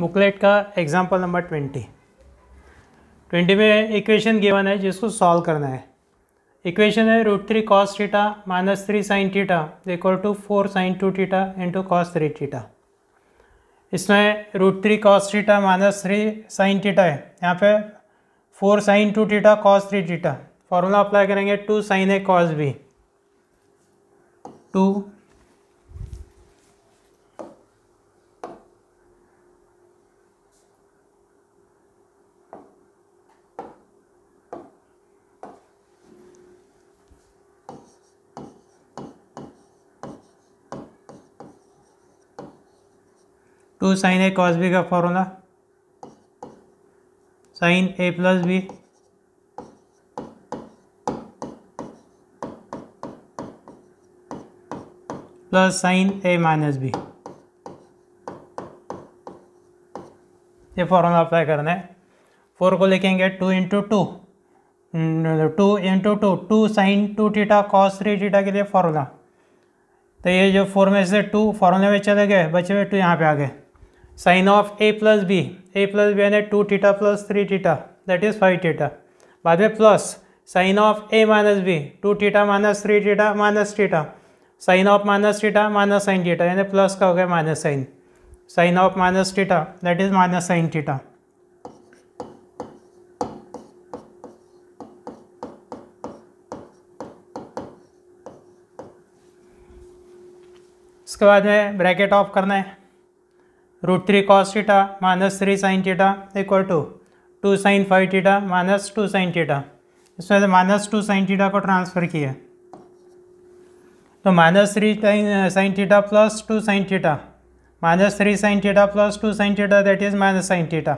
मुकलेट का example number twenty twenty में equation given है जिसको सॉल्व करना है इक्वेशन है root three cos theta minus three sine theta equal to four sine two theta into cos three theta इसमें root three cos theta minus three sine theta है यहाँ पे four sine two theta cos three theta formula apply करेंगे two sine A cos B two two sine A cos B का formula sign A plus B plus sine A minus B ये formula apply करना है four को लिखेंगे two into two two into two two sine two theta cos three theta के लिए formula तो ये जो फोर में से टू फॉर्मूले में चले गए बचे हुए टू यहाँ पे आ गए sine of A plus B A plus B यानी two theta plus three theta that is five theta बाद में plus sine of A minus B two theta minus three theta minus theta sine of minus theta minus sine theta यानी plus का हो गया minus sine sine of minus theta that is minus sine theta उसके बाद में bracket off करना है root three cos theta minus three sine theta equal to two sine five theta minus two sine theta इसमें minus two sine theta को transfer किया तो minus three sine theta plus two sine theta minus three sine theta plus two sine theta that is minus sine theta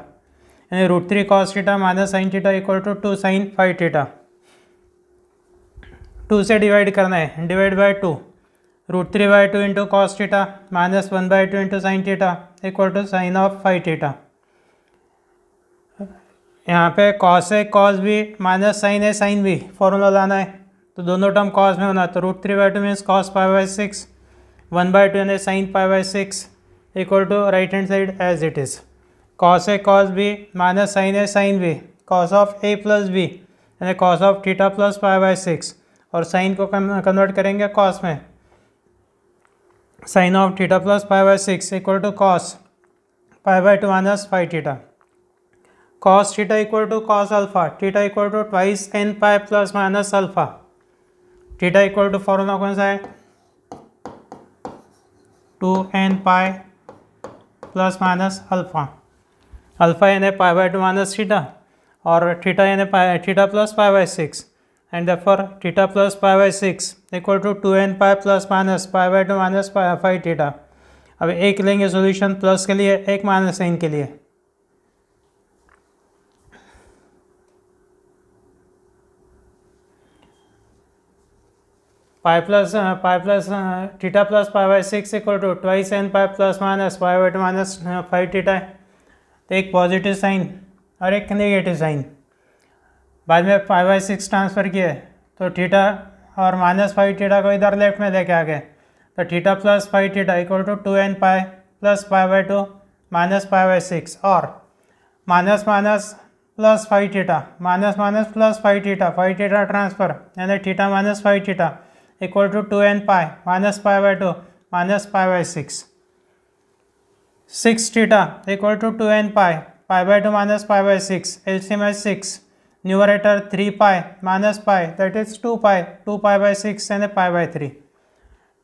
यानी root three cos theta minus sine theta equal to two sine five theta two से divide करना है divide by two root three by two into cos minus one by two into sine theta equal to sine of five theta यहाँ पे cos है cos भी minus sine है sine भी formula लाना है तो दोनों टर्म कॉस में होना तो root three by two means cos five by six one by two यानी sine five by six equal to right hand side as it is cos है कॉस बी माइनस साइन है sign b cos of A plus B यानी cos of theta plus five by six और sine को convert करेंगे cos में sine of theta plus five by six equal to cos five by two minus five theta cos theta equal to cos alpha theta equal to twice N five plus minus alpha theta equal to formula कौन सा है two N pi plus minus alpha alpha यानी A pi by two minus theta और theta यानी pi theta plus pi by six and therefore theta plus pi by 6 equal to 2n pi plus minus pi by 2 minus pi five theta अब एक लेंगे solution plus के लिए एक minus sine के लिए pi plus pi plus theta plus pi by six equal to twice N pi plus minus pi by two minus five theta तो एक पॉजिटिव साइन और एक नेगेटिव साइन बाद में फाइव बाई सिक्स ट्रांसफ़र किए तो थीटा और minus five theta को इधर लेफ्ट में लेके आ गए तो theta plus five theta equal to two N pi plus five by two minus five by six और minus minus plus five theta minus minus plus five theta five theta transfer यानी theta minus five theta equal to two N pi minus five by two minus five by six six theta equal to two N pi five by two minus five by six L C M six numerator three pi minus pi that is two pi two pi by six n a pi by three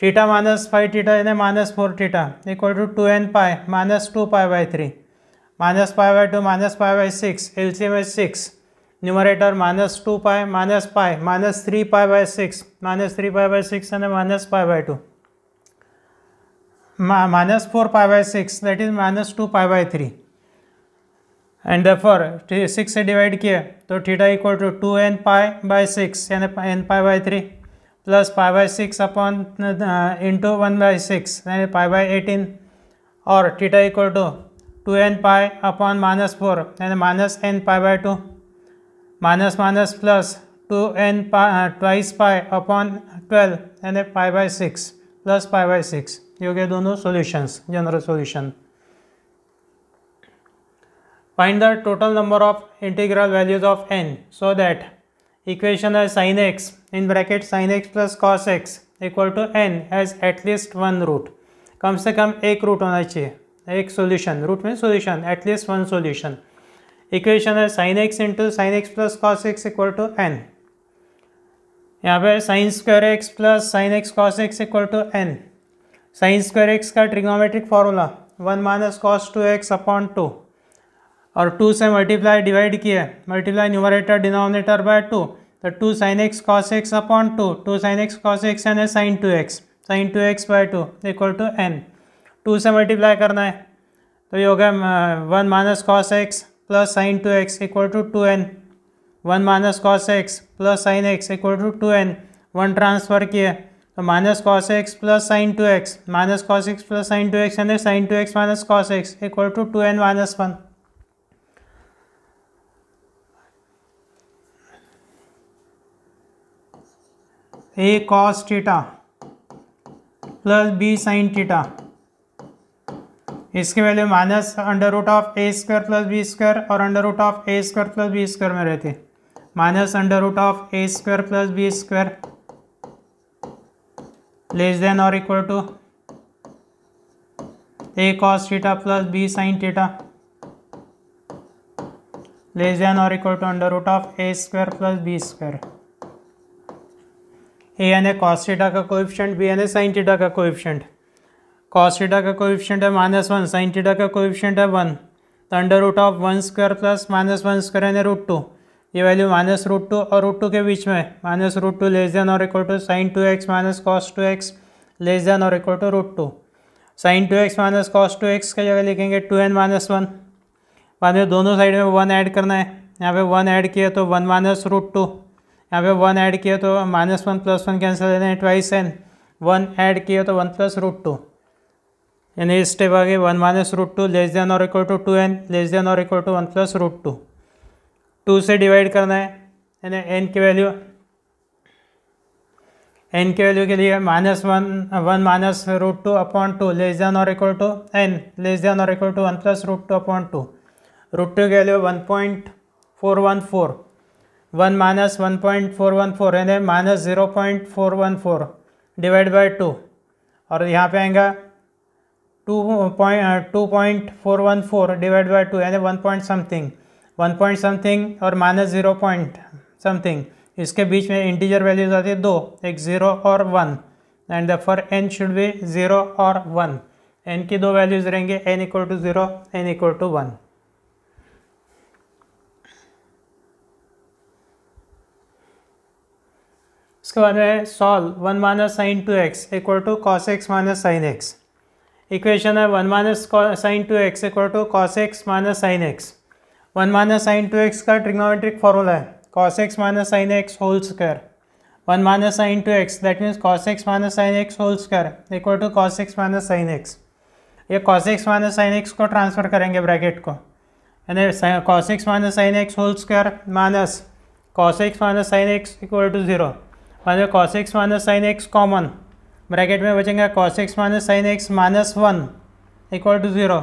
theta minus five theta n minus four theta equal to two N pi minus two pi by three minus pi by two minus pi by six L C M six numerator minus two pi minus pi minus three pi by six minus three pi by six n minus pi by two minus four pi by six that is minus two pi by three and therefore six से divide किया तो theta equal to two N pi by six यानी n pi by three plus pi by six upon into one by six यानी pi by eighteen और theta equal to two N pi upon minus four यानी minus n pi by two minus minus plus two N pi twice pi upon twelve यानी pi by six plus pi by six योग्य दोनों solutions general solution Find the total number of integral values of n so that equation as sin x in bracket sin x plus cos x equal to n has at least one root कम से कम एक root होना चाहिए एक solution root में solution at least one solution equation है sine x into sine x plus cos x equal to n यहाँ पे sine square x plus sine x cos x equal to n sine square x का trigonometric formula one minus cos two x upon two और two से multiply divide किए multiply numerator denominator by two तो two sine x cos x upon two two sine x cos x n है sine two x sine two x by two equal to n two से multiply करना है तो ये हो गया one minus cos x plus sine two x equal to two n one minus cos x plus sine x equal to two n one transfer किए तो minus cos x plus sine two x minus cos x plus sine two x यानी sine two x minus cos x equal to two n minus one a cos theta plus b sine theta इसके value minus under root of a square plus b square और under root of a square plus b square में रहते minus under root of a square plus b square less than और equal to a cos theta plus b sine theta less than और equal to under root of a square plus b square a n a का coefficient b n a sine theta का coefficient cos theta का coefficient है minus one sine theta का coefficient है one तो under root of one square plus minus one square यानी root two ये value minus root two और रूट टू के बीच में minus root two less than और equal to sine two x minus cos two x less than और equal to root two sine two x minus cos two x का जगह लिखेंगे to n minus one बाद में दोनों side में one add करना है यहाँ पे वन ऐड किया तो वन माइनस रूट टू यहाँ पे वन ऐड किया तो minus one plus one cancel देना है ट्वाइस एन वन ऐड किया तो वन प्लस रूट टू यानी स्टेप आगे one minus root two less than और equal to two n less than और equal to one plus root two two से divide करना है यानी एन की वैल्यू एन की वैल्यू के लिए minus one one minus root two upon two less than और equal to n less than और equal to one plus root two upon two root two की value one point four one four one minus one point four one four यानी minus zero point four one four divide by two और यहाँ पे आएगा two point two point four one four divide by two यानी one point something one point something और minus zero point something इसके बीच में इंटीजर वैल्यूज आती है दो एक ज़ीरो और one and the therefore n should be zero और वन एन की दो वैल्यूज़ रहेंगे n equal to zero n equal to one इसके बाद है solve one minus sine two x equal to cos x minus sine x equation है one minus sine two x equal to cos x minus sine x one minus sine two x का trigonometric formula है cos x minus sine x whole square one minus sine two x that means cos x minus sine x whole square equal to cos x minus sine x ये cos x minus sine x को transfer करेंगे bracket को यानी cos x minus sine x whole square minus cos x minus sine x equal to zero मान लो cos x minus sine x common bracket में बचेंगे cos x minus sine x minus one equal to zero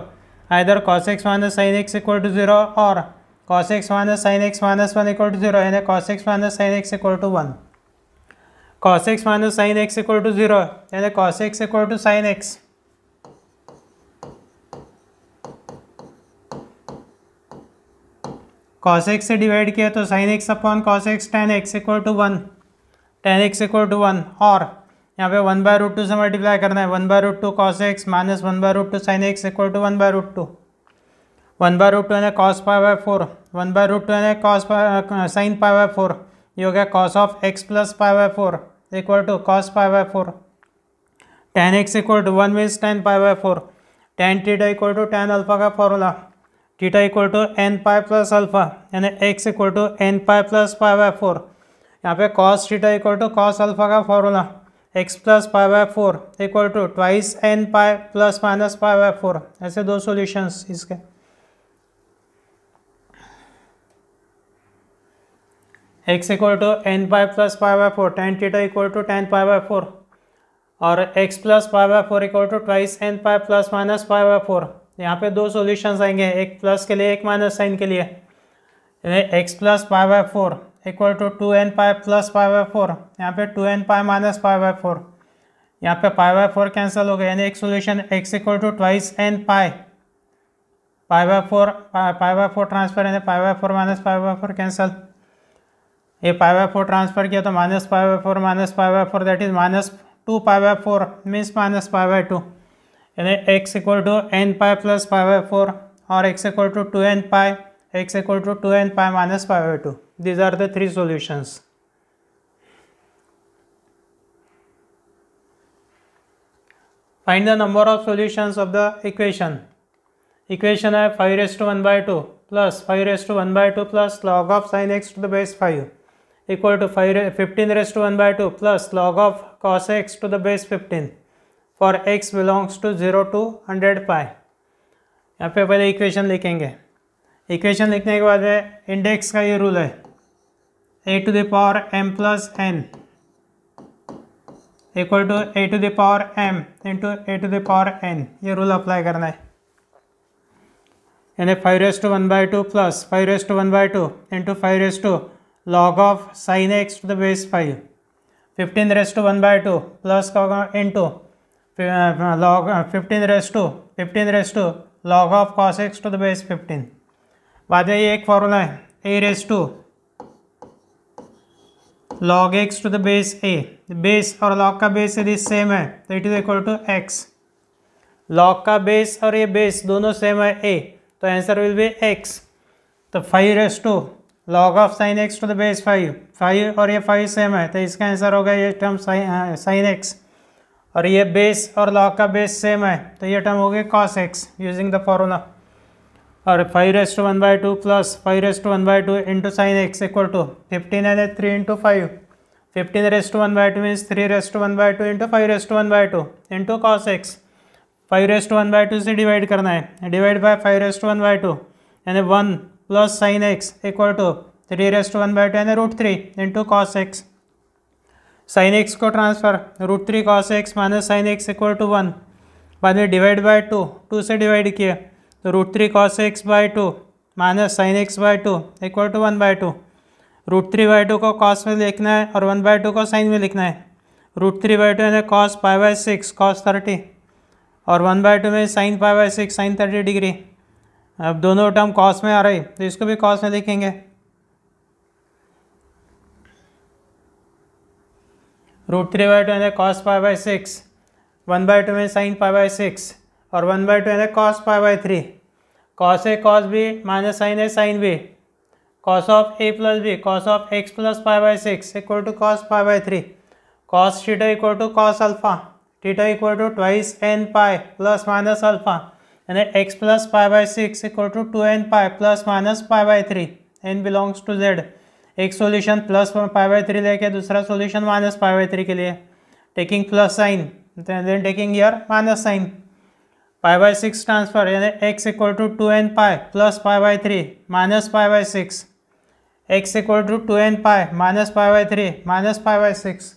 either cos x minus sine x equal to zero और cos x minus sine x minus one equal to zero यानी cos x minus sine x equal to one cos x minus sine x equal to zero यानी cos x equal to sine x cos x से divide किया तो sine x upon cos x tan x equal to one tan x equal to one और यहाँ पे one by root two से multiply करना है one by root two cos x minus one by root two sine x equal to one by root two one by root two यानी cos pi by four one by root two यानी cos sine pi by four ये हो गया cos of x plus pi by four equal to cos pi by four tan x equal to one means ten pi by four tan theta equal to tan alpha का formula theta equal to N pi plus alpha यानी x equal to N pi plus pi by four यहाँ पे cos theta equal to cos alpha का formula x plus five by four equal to twice n pi plus minus five by four ऐसे दो solutions इसके x equal to N pi plus five by four tan theta equal to ten five by four और x plus five by four equal to twice n pi plus minus five by four यहाँ पे दो solutions आएंगे एक plus के लिए एक minus sine के लिए x plus five by four equal to two N pi plus five by four यहाँ पे two N pi minus five by four यहाँ पे फाइव बाई फोर कैंसिल हो गया यानी एक solution x equal to twice N pi five by four five by four transfer यानी five by four minus five by four cancel ये five by four transfer किया तो minus five by four minus five by four that is minus two five by four means minus five by two यानी x equal to N pi plus five by four और x equal to two N pi x equal to two N pi minus five by two These are the three solutions. Find the number of solutions of the equation. Equation है 5 raised to 1 by 2 plus 5 raised to 1 by 2 plus log of sin x to the base 5 equal to 5 15 raised to 1 by 2 plus log of cos x to the base 15 for x belongs to 0 to 100 pi. यहाँ पे पहले equation लिखेंगे equation लिखने के बाद में index का ये रूल है a to the power m plus n equal to a to the power m into a to the power n ये रूल अप्लाई करना है यानी five two one by two plus five raise to one by two into five raise to log of sine x to the base five fifteen raise to one by two plus into log fifteen raise to fifteen raise to log of cos x to the base fifteen बाद में ये एक formula है a race to log x to the base a base और log का base यदि same है तो it is equal to x log का बेस और ये बेस दोनों सेम है ए तो आंसर विल बी एक्स तो five raise to log of sine x to the base five five और ये फाइव सेम है तो इसका आंसर होगा ये टर्म साइन साइन एक्स और ये बेस और लॉग का बेस सेम है तो ये टर्म हो गया cos x using the formula और five raise to one by two plus five raise to one by two into sine x equal to fifteen and three into five fifteen raise to one by two means three raise to one by two into five raise to one by two into cos x five raise to one by two से divide करना है divide by five raise to one by two यानी one plus sine x equal to three raise to one by two यानी root three into cos x sine x को transfer root three cos x minus sine x equal to one बाद में divide by two two से divide किया तो root three cos x by two minus sine x by two equal to one by two root three by two को cos में लिखना है और वन बाय टू को साइन में लिखना है रूट थ्री बाय टू यानी cos pi by six cos thirty और वन बाय टू में sine pi by six sine thirty degree अब दोनों टर्म कॉस में आ रही तो इसको भी कॉस में लिखेंगे रूट थ्री बाय टू यानी cos pi by six one by two में साइन पाई बाय सिक्स और वन बाय टू यानी cos pi by three cos a cos B minus sine a sine b cos of A plus b cos of x plus five by six equal to cos five by three cos theta equal to cos alpha theta equal to twice N pi plus minus alpha यानी x plus five by six equal to two N pi plus minus five by three n belongs to z एक solution plus five by three लेके दूसरा solution minus five by three के लिए taking plus sign then taking यर minus sign pi by six transfer यानी x equal to two N pi plus pi by three minus pi by six x equal to two N pi minus pi by three minus pi by six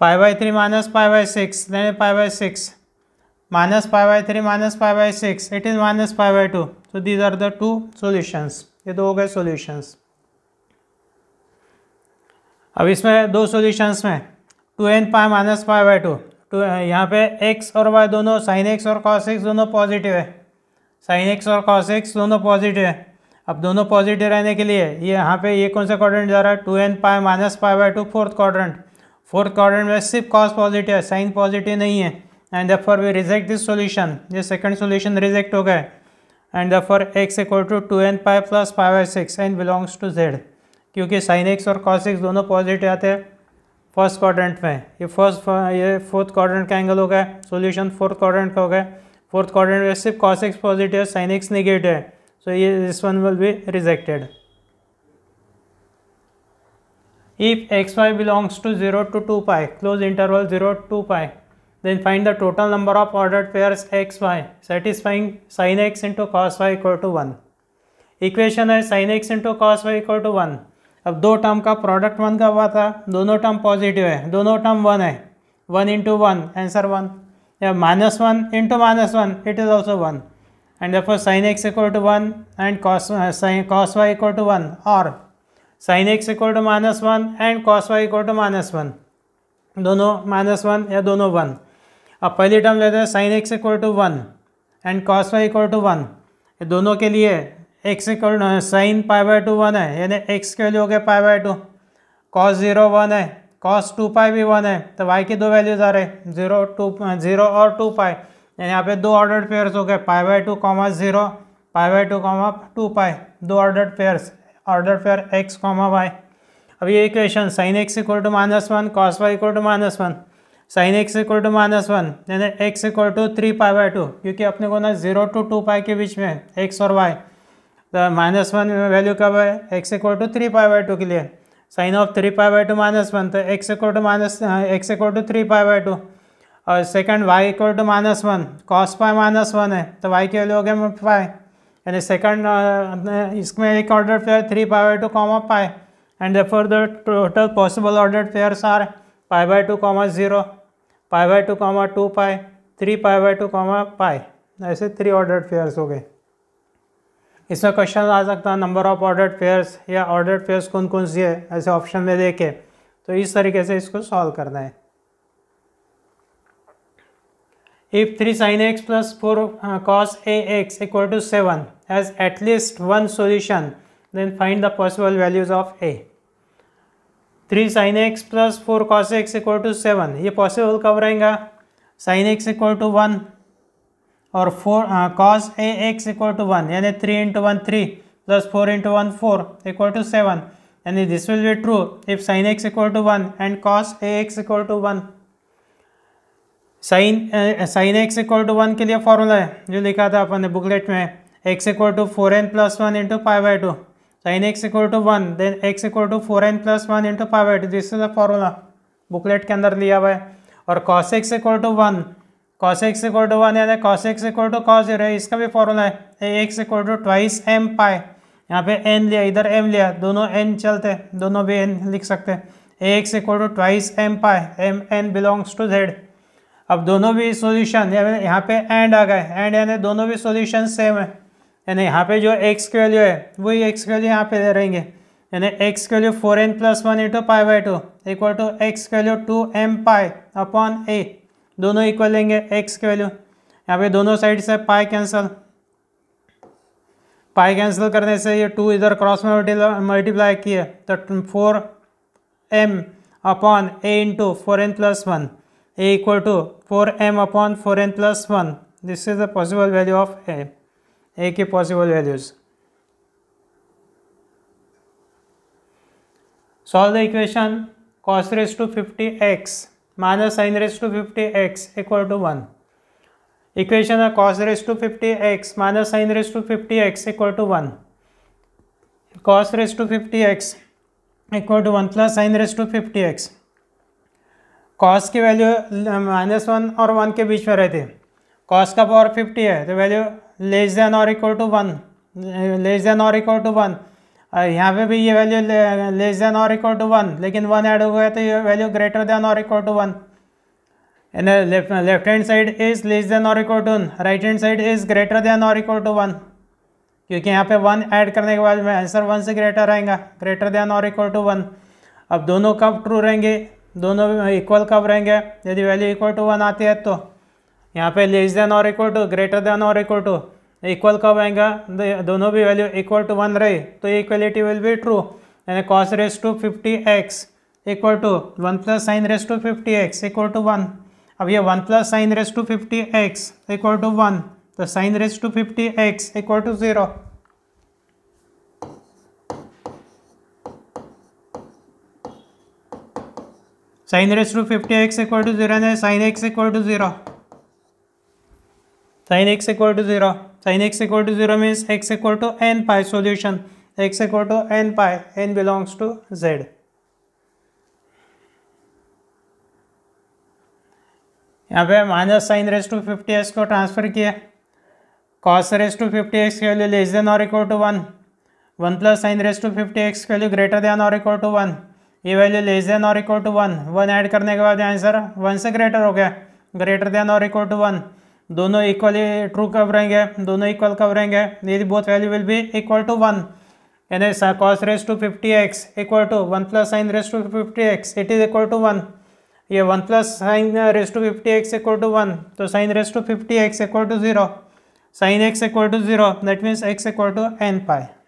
pi by three minus pi by six यानी pi by six minus pi by three minus pi by six it is minus pi by two so these are the two solutions ये दो हो गए solutions अब इसमें दो solutions में two N pi minus pi by two two तो, यहाँ पे एक्स और वाई दोनों साइन एक्स और कॉस एक्स दोनों पॉजिटिव है साइन एक्स और कॉस एक्स दोनों पॉजिटिव है अब दोनों पॉजिटिव रहने के लिए ये यहाँ पे ये कौन सा क्वाड्रेंट जा रहा है two N pi minus pi by two fourth quadrant fourth quadrant में सिर्फ कॉस पॉजिटिव है साइन पॉजिटिव नहीं है and the for we reject this solution ये सेकंड सोल्यूशन रिजेक्ट हो गए and for x equal to two N pi plus five by six and belongs to z क्योंकि sine x और cos x दोनों positive आते हैं first quadrant में ये फर्स्ट ये फोर्थ क्वाड्रेंट का एंगल हो गया सॉल्यूशन फोर्थ क्वाड्रेंट का हो गया फोर्थ क्वाड्रेंट में सिर्फ cos x positive sine x negative है सो ये this one will be rejected if x y belongs to zero to two pi close interval zero to pi then find the total number of order pair x y satisfying sine x into cos y equal to one equation है sine x into cos y equal to one अब दो term का product one का हुआ था दोनों term positive है दोनों टर्म वन है one into one answer one या minus one into minus one it is also one and देखो sine x equal to one and cos y equal to one और sine x equal to minus one and cos y equal to minus one दोनों minus one या दोनों one अब पहली term लेते हैं sine x equal to one and cos y equal to one दोनों के लिए x equal sine pi by two one है यानी एक्स के वैल्यू हो गया pi by two cos zero one है कॉस टू पाई भी वन है तो वाई की दो वैल्यूज आ रहे जीरो टू जीरो और टू पाई यानी यहाँ पे दो ऑर्डर्ड पेयर्स हो गए pi by two comma zero pi by two comma two pi दो ordered pairs order pair x comma y अब ये equation sine x equal to minus one cos y equal to minus one sine x equal to minus one यानी x equal to three pi by two क्योंकि अपने को ना zero to two पाई के बीच में एक्स और वाई तो माइनस वन वैल्यू कब है x equal to three pi by two के लिए sine of three pi by two minus one तो x equal to minus x equal to three pi by two और second y equal to minus one cos pi minus one है तो Y की value हो गया पाई यानी second हाँ, इसमें एक order pair three pi by two comma pi and for the total possible order pairs are pi by two comma zero pi by two comma two pi three pi by two comma pi ऐसे three order pairs हो गए इसमें question आ सकता है number of order pairs या order pairs कौन कौन सी है ऐसे ऑप्शन में देखे तो इस तरीके से इसको सॉल्व करना है if three sine x plus four cos a x equal to seven has at least one solution then find the possible values of a three sine x plus four cos x equal to seven ये possible कब रहेगा sine x equal to one और four cos a x equal to one यानी three into one three plus four into one four equal to seven यानी this will be true if sine x equal to one and cos a x equal to one sine sine x equal to one के लिए formula है जो लिखा था अपन ने booklet में x equal to four n plus one into five by two sine x equal to one then x equal to four n plus one into five by two this is the formula booklet के अंदर लिया हुआ है और cos x equal to one cos x equal to one यानी cos x equal to cos zero है इसका भी फॉर्मूला है x equal to twice m पाए यहाँ पे एन लिया इधर एम लिया दोनों एन चलते दोनों भी एन लिख सकते हैं x equal to twice m pi m n belongs to z अब दोनों भी सोल्यूशन यहाँ पे एंड आ गए एंड यानी दोनों भी सोल्यूशन सेम है यानी यहाँ पे जो एक्स की वैल्यू है वही एक्स की वैल्यू यहाँ पे ले रहेंगे यानी एक्स की value four n plus one into pi by two equal to x की value two m pi upon a दोनों इक्वल लेंगे एक्स की वैल्यू यहाँ पे दोनों साइड से पाई कैंसिल पाई कैंसिल करने से ये टू इधर क्रॉस में मल्टीप्लाई किए तो four m upon a into four n plus one a equal to four m upon four n plus one this is the possible value of a a की possible values the equation equation cos to fifty x minus sine raise to fifty x equal to one equation है cos raise to fifty x minus sine raise to fifty x equal to one cos raise to fifty x equal to one plus sine raise to fifty x cos की value minus one और one के बीच में रहती है cos का power fifty है तो वैल्यू लेस देन और equal to one less than और इक्वल टू वन यहाँ पे भी ये वैल्यू लेस देन और इक्वल टू वन लेकिन वन ऐड हो गया तो ये वैल्यू ग्रेटर देन और equal to one and left left hand side is less than और equal to one right hand side is greater than और equal to one क्योंकि यहाँ पे वन ऐड करने के बाद में आंसर वन से ग्रेटर आएगा ग्रेटर देन और इक्वल टू वन अब दोनों कब ट्रू रहेंगे दोनों इक्वल कब रहेंगे यदि वैल्यू इक्वल टू वन आती है तो यहाँ पे लेस देन और इक्वल टू ग्रेटर देन और इक्वल टू इक्वल कब आएगा दोनों भी वैल्यू इक्वल टू वन रहे तो इक्वलिटी विल बी ट्रू यानी cos raise to fifty x equal to one plus sine raise to fifty x equal to one अब ये one plus sine raise to fifty x equal to one तो sine raise to fifty x equal to zero sine raise to fifty x equal to zero sine x equal to zero sine x equal to zero sine x equal to zero means x equal to N pi solution x equal to N pi n belongs to Z यहाँ पे minus sine raise to fifty x को transfer किया cos raise to fifty x के value less than और equal to one one plus sine raise to fifty x के value greater than और equal to one ये value less than और equal to one one add करने के बाद answer one से ग्रेटर हो गया ग्रेटर देन और इक्वल टू वन दोनों इक्वली ट्रू रहेंगे दोनों इक्वल रहेंगे यदि both value will be equal to one यानी cos raise to fifty x equal to one plus sine raise to fifty x it is equal to one ये one plus sine raise to fifty x equal to one तो sine raise to fifty x equal to zero sine x equal to zero that means x equal to N pi